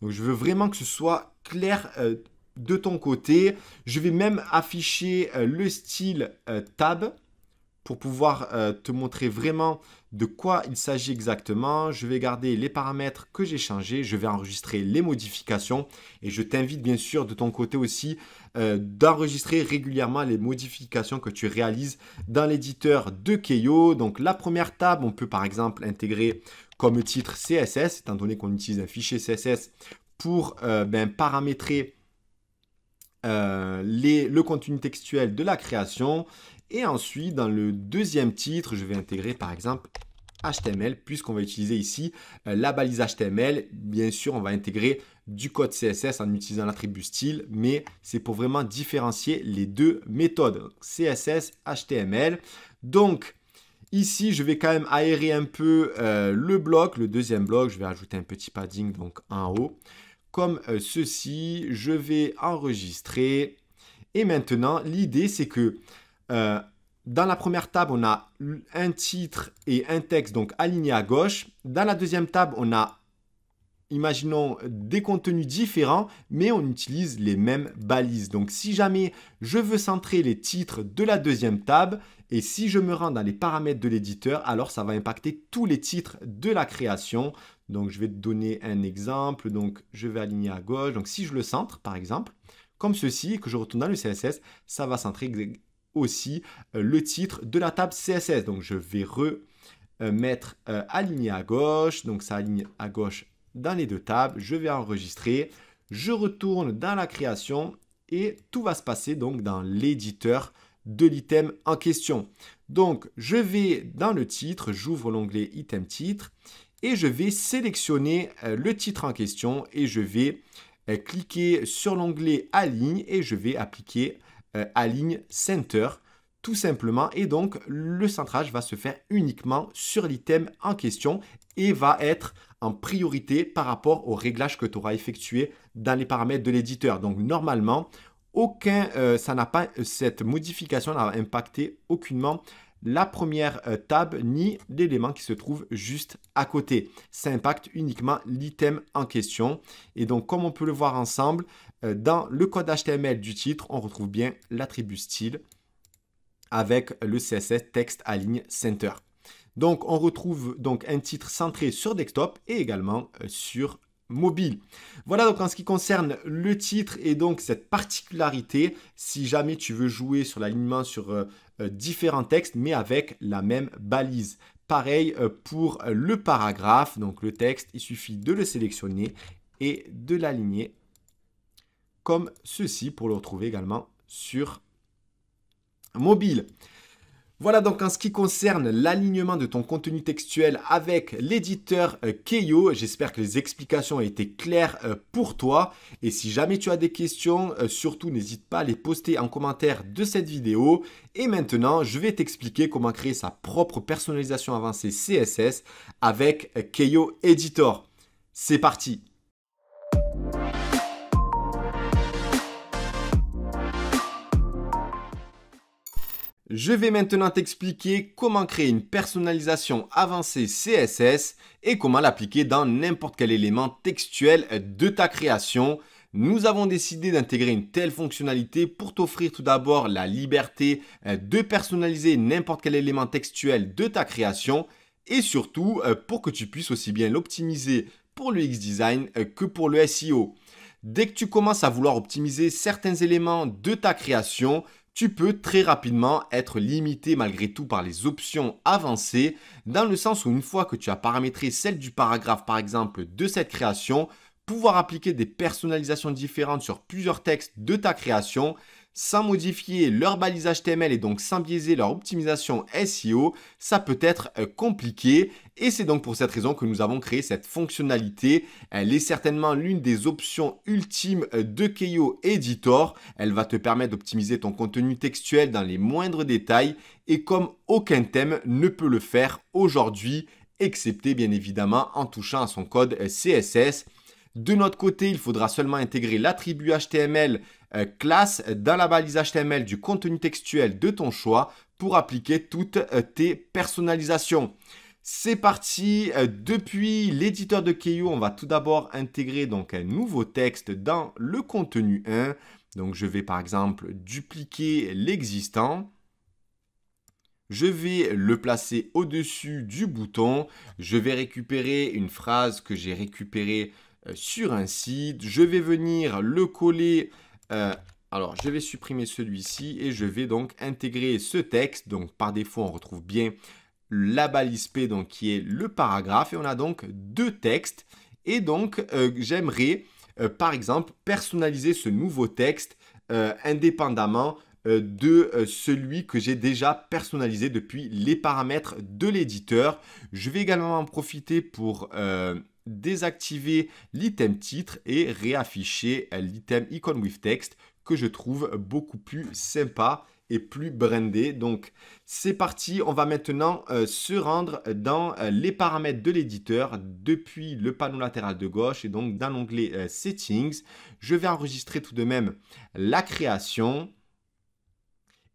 Donc je veux vraiment que ce soit clair euh, de ton côté. Je vais même afficher euh, le style euh, tab pour pouvoir te montrer vraiment de quoi il s'agit exactement. Je vais garder les paramètres que j'ai changés, je vais enregistrer les modifications et je t'invite bien sûr de ton côté aussi euh, d'enregistrer régulièrement les modifications que tu réalises dans l'éditeur de Keio. Donc la première table, on peut par exemple intégrer comme titre CSS, étant donné qu'on utilise un fichier CSS pour euh, ben, paramétrer euh, le contenu textuel de la création. Et ensuite, dans le deuxième titre, je vais intégrer par exemple HTML, puisqu'on va utiliser ici euh, la balise HTML. Bien sûr, on va intégrer du code CSS en utilisant l'attribut style, mais c'est pour vraiment différencier les deux méthodes, CSS, HTML. Donc, ici, je vais quand même aérer un peu euh, le bloc, le deuxième bloc. Je vais ajouter un petit padding donc en haut, comme euh, ceci. Je vais enregistrer. Et maintenant, l'idée, c'est que euh, dans la première table, on a un titre et un texte, donc aligné à gauche. Dans la deuxième table, on a, imaginons, des contenus différents, mais on utilise les mêmes balises. Donc si jamais je veux centrer les titres de la deuxième table, et si je me rends dans les paramètres de l'éditeur, alors ça va impacter tous les titres de la création. Donc je vais te donner un exemple. Donc je vais aligner à gauche. Donc si je le centre, par exemple, comme ceci, et que je retourne dans le CSS, ça va centrer aussi euh, le titre de la table CSS. Donc je vais remettre euh, euh, aligné à gauche, donc ça aligne à gauche dans les deux tables, je vais enregistrer, je retourne dans la création et tout va se passer donc dans l'éditeur de l'item en question. Donc je vais dans le titre, j'ouvre l'onglet item titre et je vais sélectionner le titre en question et je vais cliquer sur l'onglet aligne et je vais appliquer à euh, aligne center tout simplement et donc le centrage va se faire uniquement sur l'item en question et va être en priorité par rapport au réglage que tu auras effectué dans les paramètres de l'éditeur. Donc normalement, aucun, euh, ça n'a pas, euh, cette modification n'a impacté aucunement la première table ni l'élément qui se trouve juste à côté. Ça impacte uniquement l'item en question. Et donc, comme on peut le voir ensemble, euh, dans le code HTML du titre, on retrouve bien l'attribut style avec le CSS texte align center. Donc on retrouve donc un titre centré sur desktop et également euh, sur mobile. Voilà donc en ce qui concerne le titre et donc cette particularité, si jamais tu veux jouer sur l'alignement sur euh, différents textes mais avec la même balise. Pareil pour le paragraphe, donc le texte, il suffit de le sélectionner et de l'aligner comme ceci pour le retrouver également sur mobile. Voilà donc en ce qui concerne l'alignement de ton contenu textuel avec l'éditeur euh, Keio. J'espère que les explications ont été claires euh, pour toi. Et si jamais tu as des questions, euh, surtout n'hésite pas à les poster en commentaire de cette vidéo. Et maintenant, je vais t'expliquer comment créer sa propre personnalisation avancée CSS avec Keio Editor. C'est parti Je vais maintenant t'expliquer comment créer une personnalisation avancée CSS et comment l'appliquer dans n'importe quel élément textuel de ta création. Nous avons décidé d'intégrer une telle fonctionnalité pour t'offrir tout d'abord la liberté euh, de personnaliser n'importe quel élément textuel de ta création et surtout euh, pour que tu puisses aussi bien l'optimiser pour le X-Design euh, que pour le SEO. Dès que tu commences à vouloir optimiser certains éléments de ta création, tu peux très rapidement être limité malgré tout par les options avancées, dans le sens où une fois que tu as paramétré celle du paragraphe par exemple de cette création, pouvoir appliquer des personnalisations différentes sur plusieurs textes de ta création, sans modifier leur balise HTML et donc sans biaiser leur optimisation SEO, ça peut être euh, compliqué et c'est donc pour cette raison que nous avons créé cette fonctionnalité. Elle est certainement l'une des options ultimes euh, de Keio Editor. Elle va te permettre d'optimiser ton contenu textuel dans les moindres détails et comme aucun thème ne peut le faire aujourd'hui, excepté bien évidemment en touchant à son code euh, CSS. De notre côté, il faudra seulement intégrer l'attribut HTML euh, classe dans la balise HTML du contenu textuel de ton choix pour appliquer toutes euh, tes personnalisations. C'est parti, euh, depuis l'éditeur de Keio, on va tout d'abord intégrer donc un nouveau texte dans le contenu 1. Donc je vais par exemple dupliquer l'existant. Je vais le placer au-dessus du bouton. Je vais récupérer une phrase que j'ai récupérée euh, sur un site. Je vais venir le coller. Euh, alors, je vais supprimer celui-ci et je vais donc intégrer ce texte. Donc, par défaut, on retrouve bien la balise P, donc, qui est le paragraphe. Et on a donc deux textes. Et donc, euh, j'aimerais, par exemple, personnaliser ce nouveau texte indépendamment de celui que j'ai déjà personnalisé depuis les paramètres de l'éditeur. Je vais également en profiter pour désactiver l'item titre et réafficher l'item icon with text que je trouve beaucoup plus sympa et plus brandé. Donc c'est parti, on va maintenant euh, se rendre dans euh, les paramètres de l'éditeur depuis le panneau latéral de gauche et donc dans l'onglet euh, Settings. Je vais enregistrer tout de même la création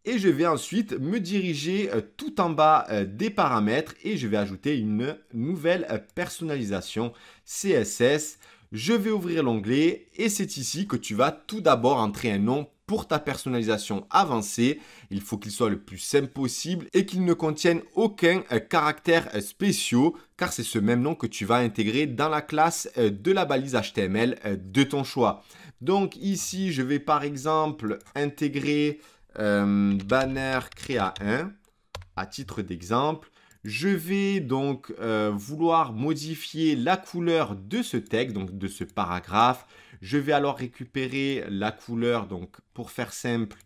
et je vais ensuite me diriger euh, tout en bas euh, des paramètres et je vais ajouter une nouvelle euh, personnalisation CSS. Je vais ouvrir l'onglet et c'est ici que tu vas tout d'abord entrer un nom pour ta personnalisation avancée. Il faut qu'il soit le plus simple possible et qu'il ne contienne aucun caractère spécial. car c'est ce même nom que tu vas intégrer dans la classe de la balise HTML de ton choix. Donc ici, je vais par exemple intégrer euh, banner créa 1 à titre d'exemple. Je vais donc euh, vouloir modifier la couleur de ce texte, donc de ce paragraphe. Je vais alors récupérer la couleur, donc pour faire simple,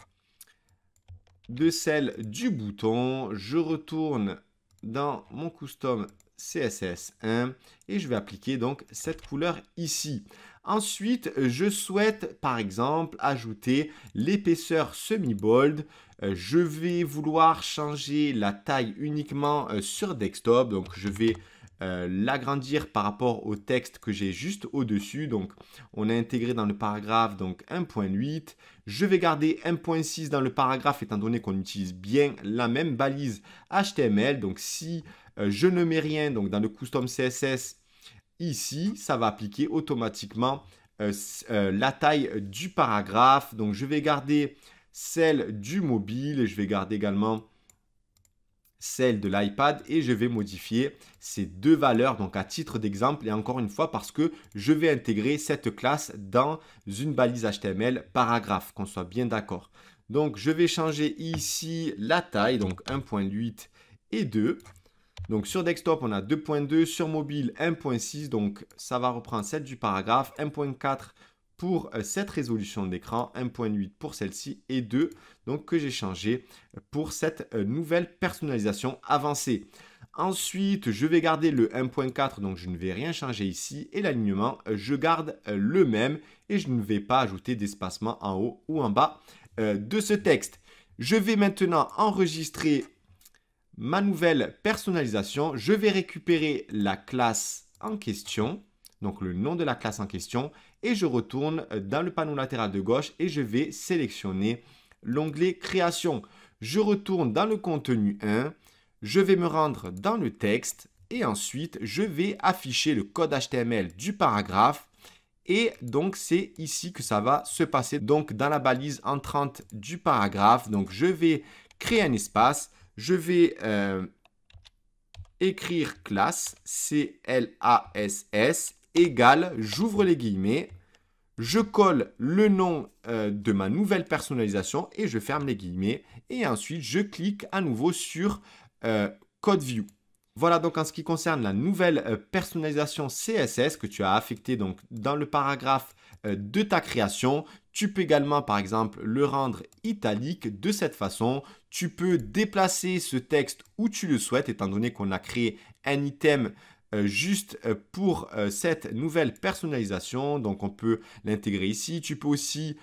de celle du bouton. Je retourne dans mon custom CSS1 et je vais appliquer donc cette couleur ici. Ensuite, je souhaite par exemple ajouter l'épaisseur semi-bold. Euh, je vais vouloir changer la taille uniquement euh, sur desktop, donc je vais euh, l'agrandir par rapport au texte que j'ai juste au-dessus. Donc, on a intégré dans le paragraphe donc 1.8. Je vais garder 1.6 dans le paragraphe étant donné qu'on utilise bien la même balise HTML. Donc, si je ne mets rien donc dans le custom CSS, ici, ça va appliquer automatiquement euh, euh, la taille du paragraphe. Donc, je vais garder celle du mobile et je vais garder également celle de l'iPad et je vais modifier ces deux valeurs donc à titre d'exemple et encore une fois parce que je vais intégrer cette classe dans une balise HTML paragraphe qu'on soit bien d'accord. Donc je vais changer ici la taille donc 1.8 et 2 donc sur desktop, on a 2.2, sur mobile 1.6, donc ça va reprendre celle du paragraphe, 1.4 pour euh, cette résolution d'écran, 1.8 pour celle-ci et 2 donc que j'ai changé pour cette euh, nouvelle personnalisation avancée. Ensuite, je vais garder le 1.4, donc je ne vais rien changer ici. Et l'alignement, euh, je garde le même et je ne vais pas ajouter d'espacement en haut ou en bas de ce texte. Je vais maintenant enregistrer ma nouvelle personnalisation, je vais récupérer la classe en question, donc le nom de la classe en question, et je retourne dans le panneau latéral de gauche et je vais sélectionner l'onglet création. Je retourne dans le contenu 1, je vais me rendre dans le texte et ensuite je vais afficher le code HTML du paragraphe et donc c'est ici que ça va se passer. Donc dans la balise entrante du paragraphe, donc je vais créer un espace, je vais euh, écrire classe, c l égale, j'ouvre les guillemets, je colle le nom euh, de ma nouvelle personnalisation et je ferme les guillemets. Et ensuite, je clique à nouveau sur euh, Code View. Voilà donc en ce qui concerne la nouvelle personnalisation CSS que tu as affectée donc dans le paragraphe de ta création. Tu peux également, par exemple, le rendre italique. De cette façon, tu peux déplacer ce texte où tu le souhaites, étant donné qu'on a créé un item euh, juste euh, pour euh, cette nouvelle personnalisation. Donc, on peut l'intégrer ici. Tu peux aussi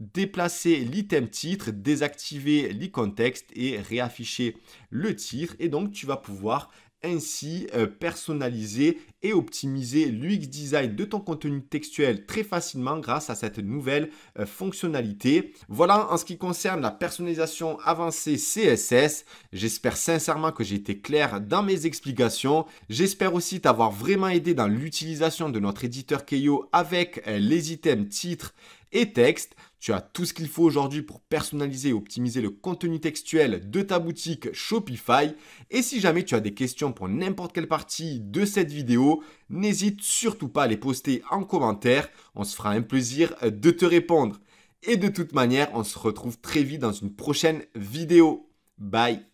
déplacer l'item titre, désactiver l'icône texte et réafficher le titre. Et donc, tu vas pouvoir ainsi euh, personnaliser et optimiser l'UX design de ton contenu textuel très facilement grâce à cette nouvelle euh, fonctionnalité. Voilà en ce qui concerne la personnalisation avancée CSS. J'espère sincèrement que j'ai été clair dans mes explications. J'espère aussi t'avoir vraiment aidé dans l'utilisation de notre éditeur Keio avec euh, les items titres et texte. Tu as tout ce qu'il faut aujourd'hui pour personnaliser et optimiser le contenu textuel de ta boutique Shopify. Et si jamais tu as des questions pour n'importe quelle partie de cette vidéo, n'hésite surtout pas à les poster en commentaire. On se fera un plaisir de te répondre. Et de toute manière, on se retrouve très vite dans une prochaine vidéo. Bye